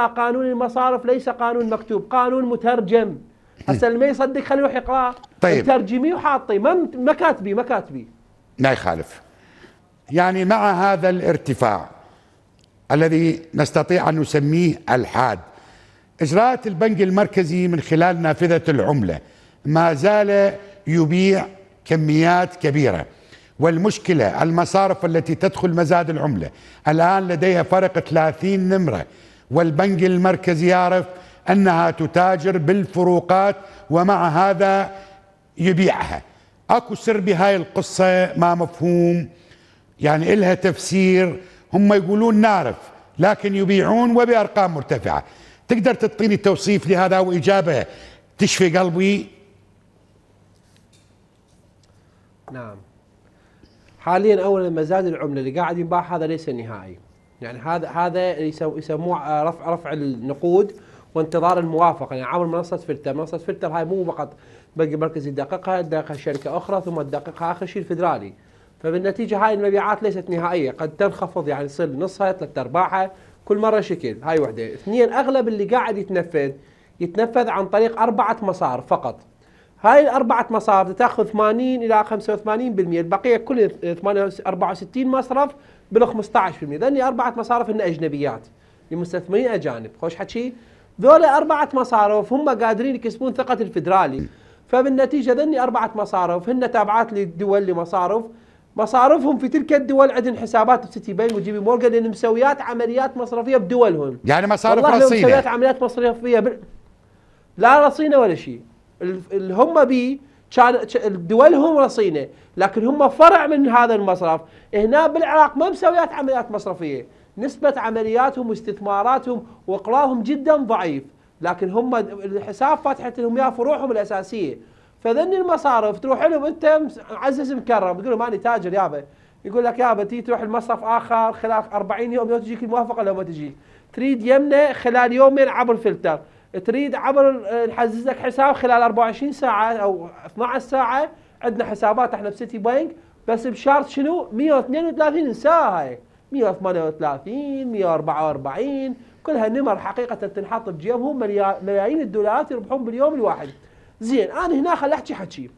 قانون المصارف ليس قانون مكتوب قانون مترجم هسه اللي ما يصدق خليه يروح يقرا طيب مترجمي وحاطي ما مكاتبي ما كاتبي ما يخالف يعني مع هذا الارتفاع الذي نستطيع ان نسميه الحاد اجراءات البنك المركزي من خلال نافذه العمله ما زال يبيع كميات كبيره والمشكله المصارف التي تدخل مزاد العمله الان لديها فرق 30 نمره والبنك المركزي يعرف أنها تتاجر بالفروقات ومع هذا يبيعها أكو سر بهاي القصة ما مفهوم يعني إلها تفسير هم يقولون نعرف لكن يبيعون وبأرقام مرتفعة تقدر تعطيني توصيف لهذا أو إجابة تشفي قلبي نعم حاليا اولا مزاد العمله اللي قاعد ينباع هذا ليس نهائي يعني هذا هذا يسموه آه، رفع رفع النقود وانتظار الموافقه يعني عبر منصه فلتر، منصه فلتر هاي مو فقط بنك المركزي يدققها، يدققها شركه اخرى ثم تدققها اخر شيء الفدرالي. فبالنتيجه هاي المبيعات ليست نهائيه، قد تنخفض يعني تصير نصها ثلاث ارباعها، كل مره شكل، هاي وحده. اثنين اغلب اللي قاعد يتنفذ يتنفذ عن طريق اربعه مسار فقط. هاي الأربعة مصارف تاخذ 80 إلى 85% البقية كل 64 مصرف بال 15% لأن أربعة مصارف هن أجنبيات لمستثمرين أجانب خوش حكي ذولا أربعة مصارف هم قادرين يكسبون ثقة الفدرالي فبالنتيجة ذني أربعة مصارف هن تابعات للدول لمصارف مصارفهم في تلك الدول عندهم حسابات بسيتي بنك وجيبي مورجان لان مسويات عمليات مصرفيه بدولهم يعني مصارف رصينه مسويات عمليات مصرفيه بل... لا رصينه ولا شيء اللي هم بي كان دولهم رصينه لكن هم فرع من هذا المصرف هنا بالعراق ما مسويات عمليات مصرفيه نسبه عملياتهم واستثماراتهم واقراهم جدا ضعيف لكن هم الحساب فاتحت لهم يا فروعهم الاساسيه فذن المصارف تروح لهم انت عزز مكرم تقول لهم انا تاجر يابا يقول لك يابا تي تروح المصرف اخر خلال 40 يوم لو تجيك الموافقه لو ما تجيك تريد يمنه خلال يومين عبر فلتر تريد عبر نحزز لك حساب خلال 24 ساعه او 12 ساعه عندنا حسابات احنا بسيتي بنك بس بشرط شنو 132 انساه هاي 138 144 كلها نمر حقيقه تنحط بجيبهم ملايين الدولارات يربحون باليوم الواحد زين انا هنا خل احكي حكي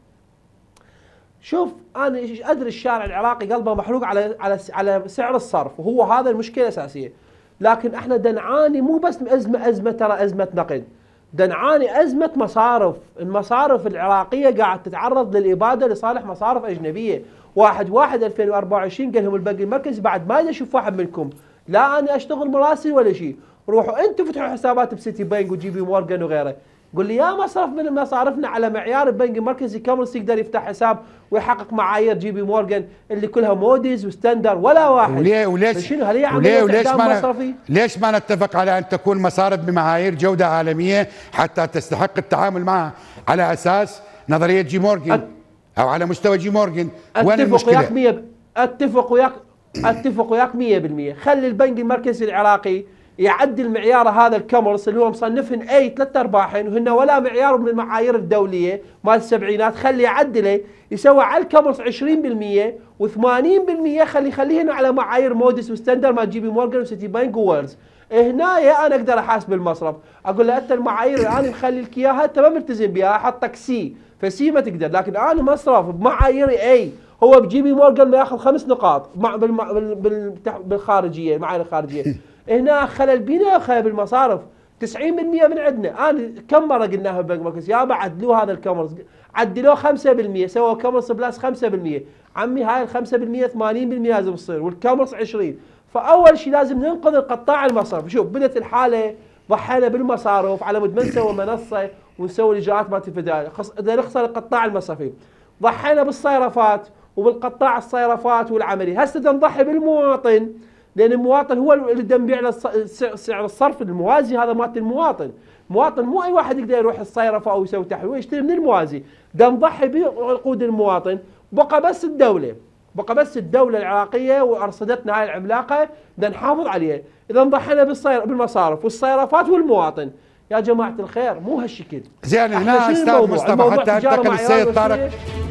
شوف انا ادري الشارع العراقي قلبه محروق على على على سعر الصرف وهو هذا المشكله الاساسيه لكن احنا دنعاني مو بس أزمة أزمة ترى أزمة نقد دنعاني أزمة مصارف المصارف العراقية قاعد تتعرض للإبادة لصالح مصارف أجنبية واحد واحد 2024 قال لهم البنك المركزي بعد ما أشوف واحد منكم لا أنا أشتغل مراسل ولا شيء روحوا أنتم فتحوا حسابات بسيتي بنك وجي بي مورجان وغيره قول لي يا مصرف من مصارفنا على معيار البنك المركزي كم يقدر يفتح حساب ويحقق معايير جي بي مورجان اللي كلها موديز وستاندر ولا واحد وليه وليش طيب شنو هل هي عمليه وليش ما مصرفي؟ ليش ما نتفق على ان تكون مصارف بمعايير جوده عالميه حتى تستحق التعامل معها على اساس نظريه جي مورجان او على مستوى جي مورجان وين المشكله؟ اتفق وياك 100 اتفق وياك اتفق وياك 100% خلي البنك المركزي العراقي يعدل معيار هذا الكمرس اللي هو مصنفهن اي ثلاث ارباعهن وهن ولا معيار من المعايير الدوليه مال السبعينات خلي يعدله يسوي على الكمرس 20% و80% خلي يخليهن على معايير مودس وستندر مال جي بي مورجن وسيتي بانك وورلز هنا انا اقدر احاسب المصرف اقول له انت المعايير اللي انا مخلي لك اياها انت ما ملتزم بها احطك سي فسي ما تقدر لكن انا مصرف بمعاييري اي هو بجيبي مورجان ما ياخذ خمس نقاط بالخارجيه المعايير الخارجيه هنا خلل بينا خلل بالمصارف 90% من عندنا انا كم مره قلناها بنك مركز يابا عدلوا هذا الكمرس عدلوه 5% سووا كمرس بلاس 5% عمي هاي ال 5% 80% لازم تصير والكمرس 20 فاول شيء لازم ننقذ القطاع المصرف شوف بدت الحاله ضحينا بالمصارف على مود ما نسوي منصه ونسوي الاجراءات مالت الفدائيه خص... نخسر القطاع المصرفي ضحينا بالصيرفات وبالقطاع الصيرفات والعملي هسه نضحي بالمواطن لأن المواطن هو اللي دم بيع سعر الصرف الموازي هذا مالت المواطن مواطن مو أي واحد يقدر يروح الصيرفة أو يسوي تحويل يشتري من الموازي ده نضحي بعقود المواطن بقى بس الدولة بقى بس الدولة العراقية وأرصدتنا هاي العملاقة بدنا نحافظ عليها إذا ضحينا بالصير بالمصارف والصيرفات والمواطن يا جماعة الخير مو هالشكل زين هنا أستاذ مصطفى حتى أنتقل السيد طارق